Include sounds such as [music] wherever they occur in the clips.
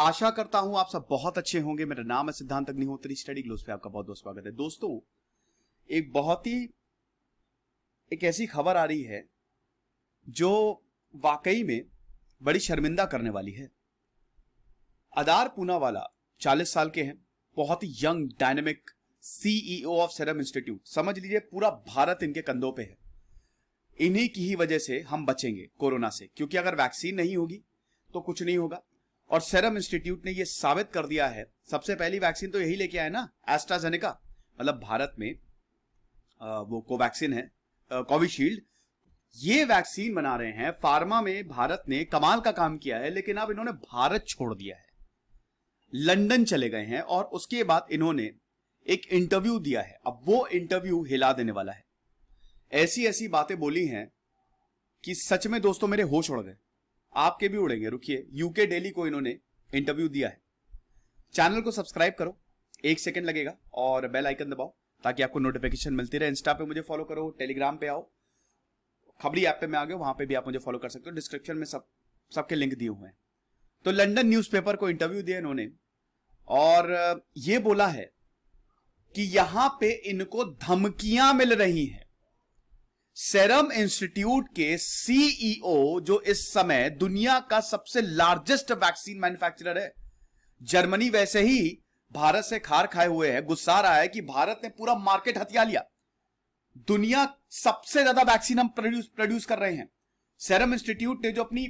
आशा करता हूं आप सब बहुत अच्छे होंगे मेरा नाम है सिद्धांत अग्निहोत्री स्टडी ग्लोज पे आपका बहुत बहुत स्वागत है दोस्तों एक बहुत ही एक ऐसी खबर आ रही है जो वाकई में बड़ी शर्मिंदा करने वाली है अदार पूनावाला चालीस साल के हैं बहुत ही young dynamic CEO of Serum Institute समझ लीजिए पूरा भारत इनके कंधों पे है इन्हीं की ही वजह से हम बचेंगे कोरोना से क्योंकि अगर वैक्सीन नहीं होगी तो कुछ नहीं होगा और सेरम इंस्टीट्यूट ने यह साबित कर दिया है सबसे पहली वैक्सीन तो यही लेके आए ना एस्ट्राजेनेका मतलब भारत में वो कोवैक्सीन है कोविशील्ड ये वैक्सीन बना रहे हैं फार्मा में भारत ने कमाल का काम किया है लेकिन अब इन्होंने भारत छोड़ दिया है लंदन चले गए हैं और उसके बाद इन्होंने एक इंटरव्यू दिया है अब वो इंटरव्यू हिला देने वाला है ऐसी ऐसी बातें बोली हैं कि सच में दोस्तों मेरे होश उड़ गए आपके भी उड़ेंगे रुकिए यूके डेली को इन्होंने इंटरव्यू दिया है चैनल को सब्सक्राइब करो एक सेकेंड लगेगा और बेल आइकन दबाओ ताकि आपको नोटिफिकेशन मिलती रहे इंस्टा पे मुझे फॉलो करो टेलीग्राम पे आओ खबरी ऐप पे मैं आ गया वहां पे भी आप मुझे फॉलो कर सकते हो डिस्क्रिप्शन में सब सबके लिंक दिए हुए हैं तो लंदन न्यूज़पेपर को इंटरव्यू दिया इन्होंने और ये बोला है कि यहां पे इनको धमकियां मिल रही हैं सेरम इंस्टीट्यूट के सीईओ e जो इस समय दुनिया का सबसे लार्जेस्ट वैक्सीन मैन्युफैक्चरर है जर्मनी वैसे ही भारत से खार खाए हुए है गुस्सा रहा है कि भारत ने पूरा मार्केट हथिया लिया दुनिया सबसे ज्यादा वैक्सीन हम प्रोड्यूस प्रोड्यूस कर रहे हैं सेरम इंस्टीट्यूट ने जो अपनी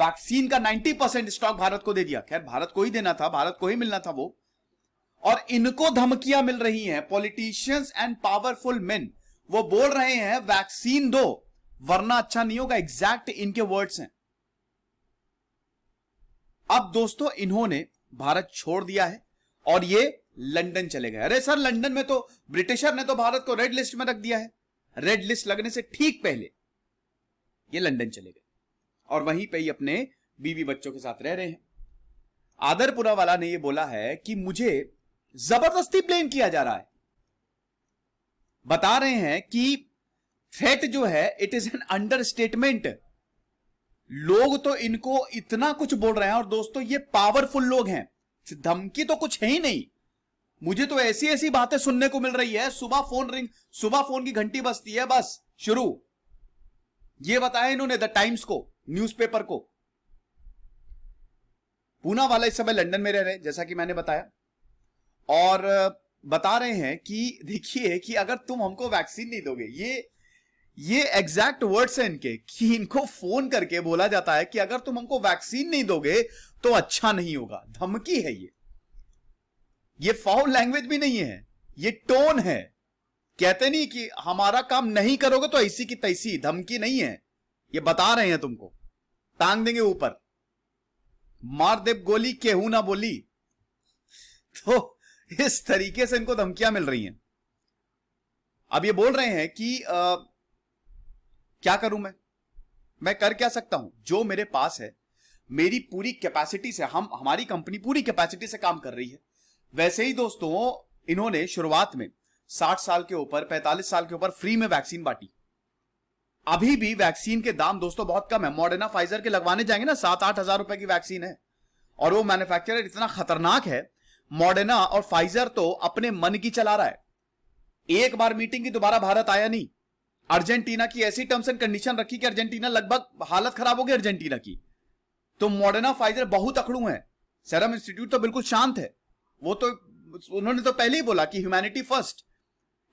वैक्सीन का 90 परसेंट स्टॉक भारत को दे दिया खैर भारत को ही देना था भारत को ही मिलना था वो और इनको धमकियां मिल रही हैं पॉलिटिशियंस एंड पावरफुल मेन वो बोल रहे हैं वैक्सीन दो वरना अच्छा नहीं होगा एग्जैक्ट इनके वर्ड्स हैं अब दोस्तों इन्होंने भारत छोड़ दिया है और ये लंदन चले गए अरे सर लंदन में तो ब्रिटिशर ने तो भारत को रेड लिस्ट में रख दिया है रेड लिस्ट लगने से ठीक पहले ये लंदन चले गए और वहीं पे ही अपने बीवी बच्चों के साथ रह रहे हैं आदरपुरा वाला ने ये बोला है कि मुझे जबरदस्ती ब्लेम किया जा रहा है बता रहे हैं कि थ्रेट जो है इट इज एन अंडरस्टेटमेंट लोग तो इनको इतना कुछ बोल रहे हैं और दोस्तों ये पावरफुल लोग हैं धमकी तो कुछ है ही नहीं मुझे तो ऐसी ऐसी बातें सुनने को मिल रही है सुबह फोन रिंग सुबह फोन की घंटी बजती है बस शुरू ये बताया इन्होंने द टाइम्स को न्यूज़पेपर को पूना वाला इस समय लंदन में रह रहे जैसा कि मैंने बताया और बता रहे हैं कि [laughs] देखिए कि अगर तुम हमको वैक्सीन नहीं दोगे ये ये एग्जैक्ट वर्ड्स हैं इनके कि इनको फोन करके बोला जाता है कि अगर तुम हमको वैक्सीन नहीं दोगे तो अच्छा नहीं होगा धमकी है ये ये फाउल लैंग्वेज भी नहीं है ये टोन है कहते नहीं कि हमारा काम नहीं करोगे तो ऐसी की तैसी धमकी नहीं है ये बता रहे हैं तुमको टांग देंगे ऊपर मार देव गोली केहू ना बोली [laughs] तो [laughs] इस तरीके से इनको धमकियां मिल रही हैं अब ये बोल रहे हैं कि आ, क्या करूं मैं मैं कर क्या सकता हूं जो मेरे पास है मेरी पूरी कैपेसिटी से हम हमारी कंपनी पूरी कैपेसिटी से काम कर रही है वैसे ही दोस्तों इन्होंने शुरुआत में 60 साल के ऊपर 45 साल के ऊपर फ्री में वैक्सीन बांटी अभी भी वैक्सीन के दाम दोस्तों बहुत कम है मॉडर्ना फाइजर के लगवाने जाएंगे ना सात आठ हजार रुपए की वैक्सीन है और वो मैन्युफैक्चरर इतना खतरनाक है मॉडर्ना और फाइजर तो अपने मन की चला रहा है एक बार मीटिंग की दोबारा भारत आया नहीं अर्जेंटीना की ऐसी टर्म्स एंड कंडीशन रखी कि अर्जेंटीना लगभग हालत खराब हो गई अर्जेंटीना की तो मॉडर्ना फाइजर बहुत अखड़ू है सेरम इंस्टीट्यूट तो बिल्कुल शांत है वो तो उन्होंने तो पहले ही बोला कि ह्यूमैनिटी फर्स्ट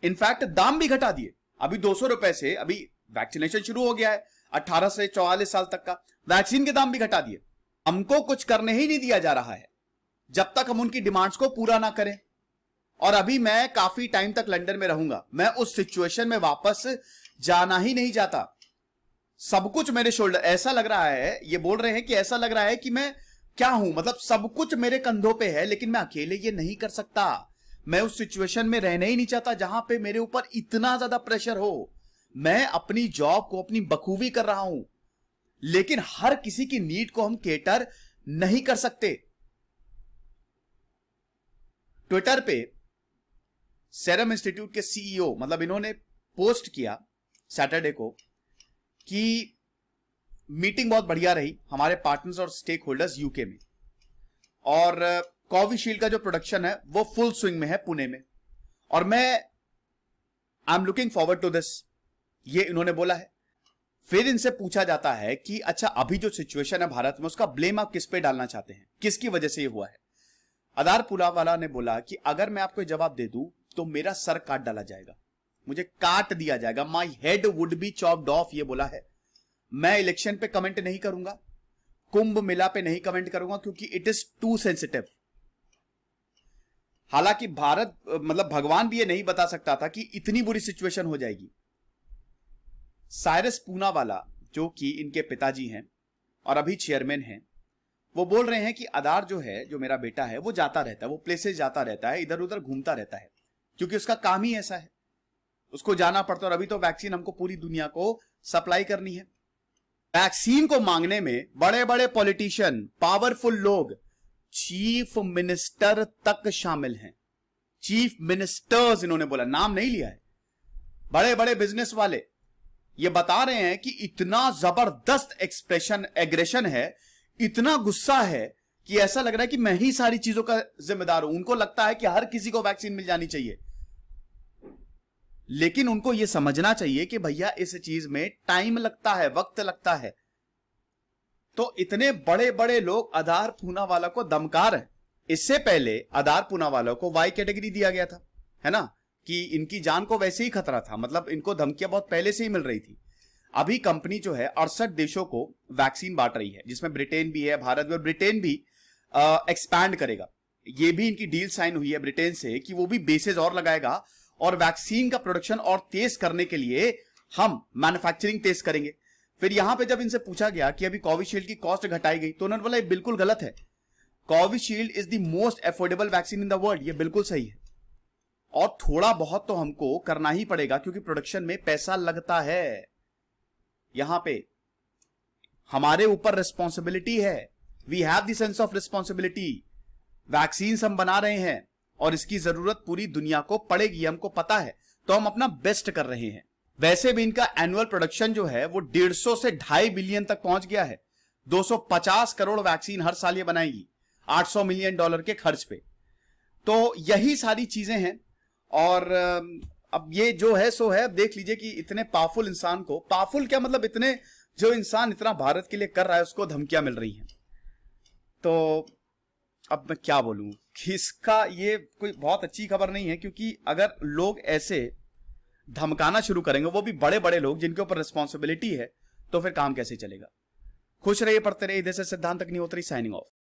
इनफैक्ट दाम भी घटा दिए अभी दो सौ रुपए से अभी वैक्सीनेशन शुरू हो गया है अठारह से चौवालीस साल तक का वैक्सीन के दाम भी घटा दिए हमको कुछ करने ही नहीं दिया जा रहा है जब तक हम उनकी डिमांड्स को पूरा ना करें और अभी मैं काफी टाइम तक लंदन में रहूंगा मैं उस सिचुएशन में वापस जाना ही नहीं जाता सब कुछ मेरे शोल्डर ऐसा लग रहा है ये बोल रहे हैं कि ऐसा लग रहा है कि मैं क्या हूं मतलब सब कुछ मेरे कंधों पे है लेकिन मैं अकेले ये नहीं कर सकता मैं उस सिचुएशन में रहना ही नहीं चाहता जहां पे मेरे ऊपर इतना ज्यादा प्रेशर हो मैं अपनी जॉब को अपनी बखूबी कर रहा हूं लेकिन हर किसी की नीड को हम केटर नहीं कर सकते ट्विटर पे सेरम इंस्टीट्यूट के सीईओ मतलब इन्होंने पोस्ट किया सैटरडे को कि मीटिंग बहुत बढ़िया रही हमारे पार्टनर्स और स्टेक होल्डर्स यूके में और कोविशील्ड का जो प्रोडक्शन है वो फुल स्विंग में है पुणे में और मैं I am looking forward to this ये इन्होंने बोला है फिर इनसे पूछा जाता है कि अच्छा अभी जो सिचुएशन है भारत में उसका ब्लेम आप किस पे डालना चाहते हैं किसकी वजह से ये हुआ है अदार वाला ने बोला कि अगर मैं आपको जवाब दे दू तो मेरा सर काट डाला जाएगा मुझे काट दिया जाएगा my head would be chopped off ये बोला है मैं इलेक्शन पे कमेंट नहीं करूंगा कुंभ मेला पे नहीं कमेंट करूंगा क्योंकि इट इज टू सेंसिटिव हालांकि भारत मतलब भगवान भी ये नहीं बता सकता था कि इतनी बुरी सिचुएशन हो जाएगी साइरस पूनावाला जो कि इनके पिताजी हैं और अभी चेयरमैन हैं वो बोल रहे हैं कि आधार जो है जो मेरा बेटा है वो जाता रहता है वो प्लेसेस जाता रहता है इधर उधर घूमता रहता है क्योंकि उसका काम ही ऐसा है उसको जाना पड़ता है और अभी तो वैक्सीन हमको पूरी दुनिया को सप्लाई करनी है वैक्सीन को मांगने में बड़े बड़े पॉलिटिशियन पावरफुल लोग चीफ मिनिस्टर तक शामिल हैं चीफ मिनिस्टर्स इन्होंने बोला नाम नहीं लिया है बड़े बड़े बिजनेस वाले ये बता रहे हैं कि इतना जबरदस्त एक्सप्रेशन एग्रेशन है इतना गुस्सा है कि ऐसा लग रहा है कि मैं ही सारी चीजों का जिम्मेदार हूं उनको लगता है कि हर किसी को वैक्सीन मिल जानी चाहिए लेकिन उनको यह समझना चाहिए कि भैया इस चीज में टाइम लगता है वक्त लगता है तो इतने बड़े बड़े लोग आधार पूना वाला को दमकार है इससे पहले आधार पूना वालों को वाई कैटेगरी दिया गया था है ना कि इनकी जान को वैसे ही खतरा था मतलब इनको धमकियां बहुत पहले से ही मिल रही थी अभी कंपनी जो है अड़सठ देशों को वैक्सीन बांट रही है जिसमें ब्रिटेन भी है भारत भी और ब्रिटेन भी एक्सपैंड करेगा ये भी इनकी डील साइन हुई है ब्रिटेन से कि वो भी बेसिस और लगाएगा और वैक्सीन का प्रोडक्शन और तेज करने के लिए हम मैन्युफैक्चरिंग तेज करेंगे फिर यहां पे जब इनसे पूछा गया कि अभी कोविशील्ड की कॉस्ट घटाई गई तो उन्होंने बोला ये बिल्कुल गलत है Covishield is the most affordable vaccine in the world ये बिल्कुल सही है और थोड़ा बहुत तो हमको करना ही पड़ेगा क्योंकि प्रोडक्शन में पैसा लगता है यहां पे हमारे ऊपर रिस्पॉन्सिबिलिटी है we have the sense of responsibility vaccine हम बना रहे हैं और इसकी जरूरत पूरी दुनिया को पड़ेगी हमको पता है तो हम अपना बेस्ट कर रहे हैं वैसे भी इनका एनुअल प्रोडक्शन जो है वो डेढ़ सौ से ढाई बिलियन तक पहुंच गया है 250 करोड़ वैक्सीन हर साल ये बनाएगी 800 मिलियन डॉलर के खर्च पे तो यही सारी चीजें हैं और अब ये जो है सो है अब देख लीजिए कि इतने पावरफुल इंसान को पावरफुल क्या मतलब इतने जो इंसान इतना भारत के लिए कर रहा है उसको धमकियां मिल रही हैं तो अब मैं क्या बोलूं इसका ये कोई बहुत अच्छी खबर नहीं है क्योंकि अगर लोग ऐसे धमकाना शुरू करेंगे वो भी बड़े बड़े लोग जिनके ऊपर रिस्पॉन्सिबिलिटी है तो फिर काम कैसे चलेगा खुश रहिए पढ़ते रहिए इधर से सिद्धांत नहीं होते साइनिंग ऑफ